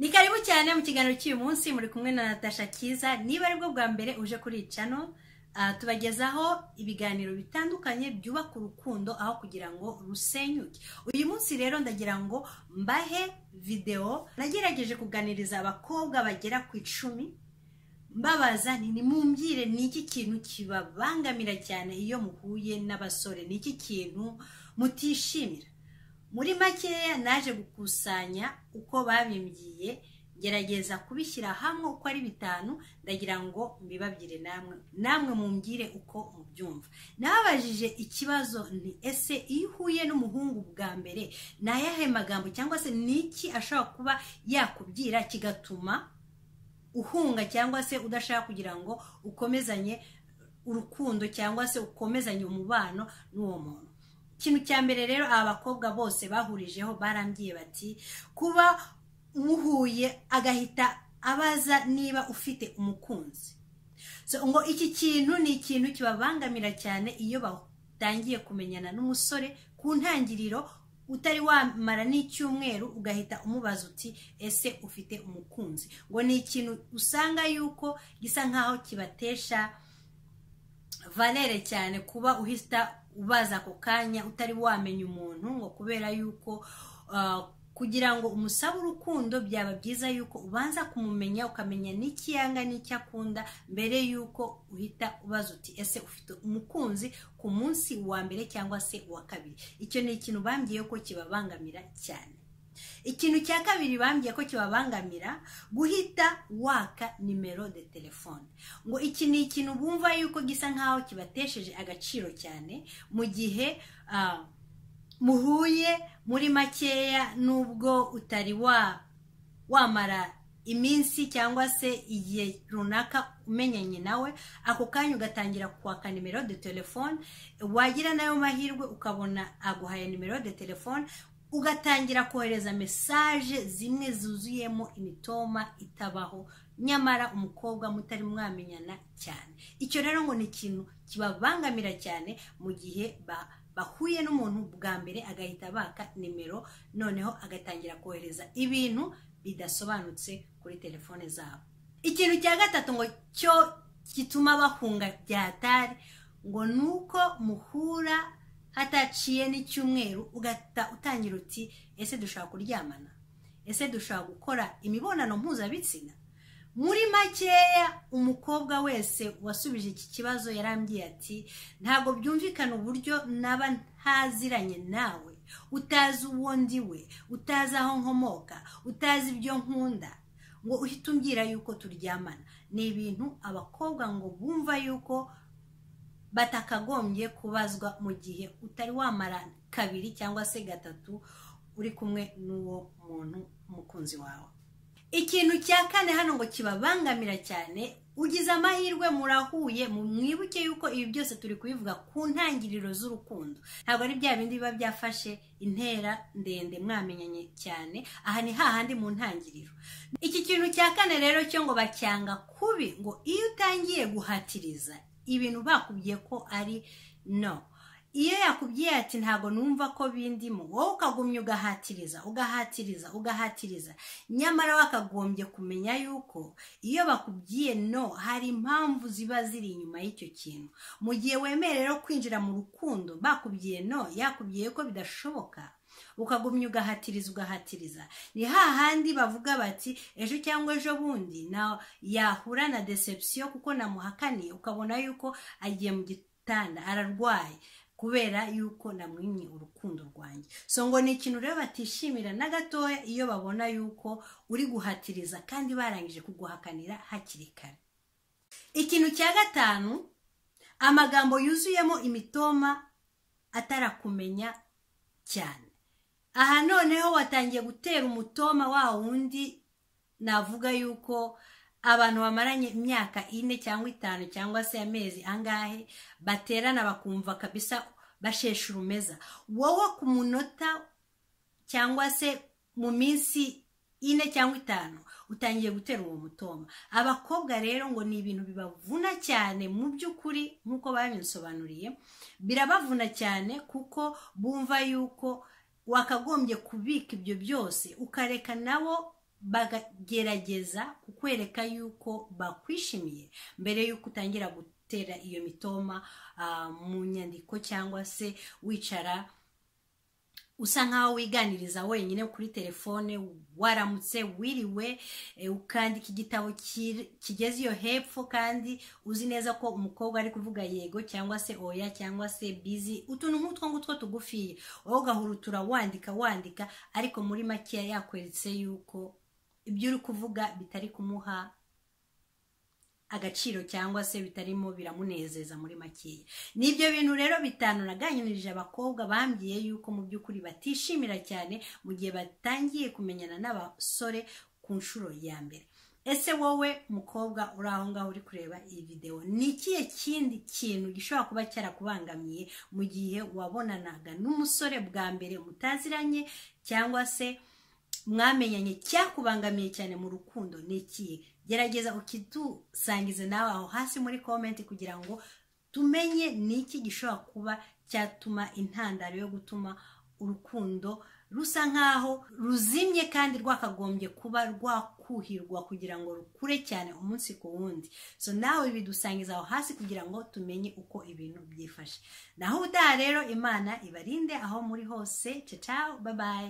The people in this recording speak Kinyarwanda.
ni karibu cyane mu kiganiro cy'uyu munsi muri kumwe na natasha cyiza niba aribwo bwa mbere uje kuri icano ah, tubagezaho ibiganiro bitandukanye byubaka urukundo aho kugira ngo rusenyuke uyu munsi rero ndagira ngo mbahe videwo nagerageje kuganiriza abakobwa bagera ku icumi mbabaza ni nimumbwire ni iki kintu kibabangamira cyane iyo muhuye n'abasore ni iki kintu mutishimira muri makeya naje gukusanya uko babimbyiye gerageza kubishyira hamwe uko ari bitanu ndagira ngo mbibabwire namwe namwe mumbwire uko mubyumva nabajije ikibazo ni ese iyo uhuye n'umuhungu bwa mbere ni ayahe magambo cyangwa se ni iki ashobora kuba yakubwira kigatuma uhunga cyangwa se udashaka kugira ngo ukomezanye urukundo cyangwa se ukomezanye umubano n'uwo muntu ikintu cya mbere rero aba bakobwa bose bahurijeho barambwiye bati kuba muhuye agahita abaza niba ufite umukunzi ngo iki kintu ni ikintu kibabangamira cyane iyo batangiye kumenyana n'umusore ku ntangiriro utari wamara n'icyumweru ugahita umubaza uti ese ufite umukunzi ngo ni ikintu usanga yuko gisa nk'aho kibatesha valere cyane kuba uhita ubaza ako kanya utari wamenya umuntu ngo kubera yuko uh, kugira ngo umusabe urukundo byaba byiza yuko ubanza kumumenya ukamenya n'iki yanga n'icyo akunda mbere y'uko uhita ubaza uti ese ufite umukunzi ku munsi wa mbere cyangwa se uwa kabiri icyo ni ikintu bambwiye ko kibabangamira cyane ikintu cya kabiri bambwiye ko kibabangamira guhita waka nimero de telefone ngo iki ni ikintu bumva yuko gisa nk'aho kibatesheje agaciro cyane mu gihe muhuye muri makeya n'ubwo utari wa wamara iminsi cyangwa se igihe runaka umenyanye nawe ako kanya ugatangira kwaka nimero de telefone wagira nayo mahirwe ukabona aguhaye nimero de telefone ugatangira kohereza mesaje zimwe zuzuyemo imitoma itabaho nyamara umukobwa mutari mwamenyana cyane icyo rero ngo ni ikintu kibabangamira cyane mu gihe bahuye n'umuntu bwa mbere agahita baka nimero noneho agatangira kohereza ibintu bidasobanutse kuri telefone zabo ikintu cya gatatu ngo cyo gituma bahunga byatari ngo ni uko muhura hataciye n'icyumweru ugahita utangira uti ese dushaka kuryamana ese dushaka gukora imibonano mpuzabitsina muri makeya umukobwa wese wasubije iki kibazo yarambwiye ati ntabwo byumvikana uburyo naba ntaziranye nawe utazi uwo ndiwe utazi aho nkomoka utazi ibyo nkunda ngo uhite umbwira yuko turyamana ni ibintu abakobwa ngo bumva yuko batakagombye kubazwa mu gihe utari wamara kabiri cyangwa se gatatu uri kumwe n'uwo muntu umukunzi wawe ikintu cya kane hano ngo kibabangamira cyane ugize amahirwe murahuye mu mwibuke yuko ibi byose turi kubivuga ku ntangiriro z'urukundo ntabwo ari bya bindi biba byafashe intera ndende mwamenyanye cyane aha ni hahandi mu ntangiriro iki kintu cya kane rero cyo ngo bacyanga kubi ngo iyo utangiye guhatiriza ibintu bakubwiye ko ari no iyo yakubwiye ati ntabwo numva ko bindimo wowe ukagumya ugahatiriza ugahatiriza ugahatiriza nyamara wakagombye kumenya yuko iyo bakubwiye no hari impamvu ziba ziri inyuma y'icyo kintu mu gihe wemeye kwinjira mu rukundo bakubwiye no yakubwiye ko bidashoboka ukagumya ugahatiriza ugahatiriza ni hahandi bavuga bati ejo cyangwa ejo bundi na yahura na deception kuko namuhakaniye ukabona yuko agiye mu gitanda ararwaye kubera yuko namwimye urukundo rwanjye so ngo ni ikintu rero batishimira na gatoya iyo babona yuko uri guhatiriza kandi barangije kuguhakanira hakiri kare ikintu cya gatanu amagambo yuzuyemo imitoma atarakumenya cyane aha noneho watangiye gutera umutoma wa wundi navuga yuko abantu bamaranye imyaka ine cyangwa itanu cyangwa se amezi angahe baterana bakumva kabisa bashesha urumeza wowe ku munota cyangwa se mu minsi ine cyangwa itanu utangiye gutera uwo mutoma abakobwa rero ngo ni ibintu bibavuna cyane mu by'ukuri nk'uko babisobanuriye birabavuna cyane kuko bumva yuko wakagombye kubika ibyo byose ukareka nabo bakagerageza kukwereka yuko bakwishimiye mbere y'uko utangira gutera iyo mitoma ah, mu nyandiko cyangwa se wicara usa nkaho wiganiriza wenyine kuri telefone waramutse wiriwe eh, ukandika igitabo kigeze iyo hepfo kandi uzi neza ko umukobwa ari kuvuga yego cyangwa se oya cyangwa se bizi utuntu nk'utwo ngutwo tugufiye wowe ugahura wandika wandika ariko muri makeya yakweretse yuko ibyo uri kuvuga bitari kumuha agaciro cyangwa se bitarimo biramunezeza muri makeya ni bintu rero bitanu naganyirije abakobwa bambwiye yuko mu by'ukuri batishimira cyane mu gihe batangiye kumenyana n'abasore ku nshuro ya mbere ese wowe mukobwa uri aho ngaho uri kureba iyi videwo ni ikihe kindi kintu gishobora kuba cyarakubangamiye mu gihe wabonanaga n'umusore bwa mbere mutaziranye cyangwa se mwamenyanye cyakubangamiye cyane mu rukundo ni ikihe gerageza ukidusangize nawe aho hasi muri komenti kugira ngo tumenye ni iki gishobora kuba cyatuma intandaro yo gutuma urukundo rusa nk'aho ruzimye kandi rwakagombye kuba rwakuhirwa kugira ngo rukure cyane umunsi ku wundi so nawe bidusangiza aho hasi kugira ngo tumenye uko ibintu byifashe naho utaha rero imana ibarinde aho muri hose ciao babaye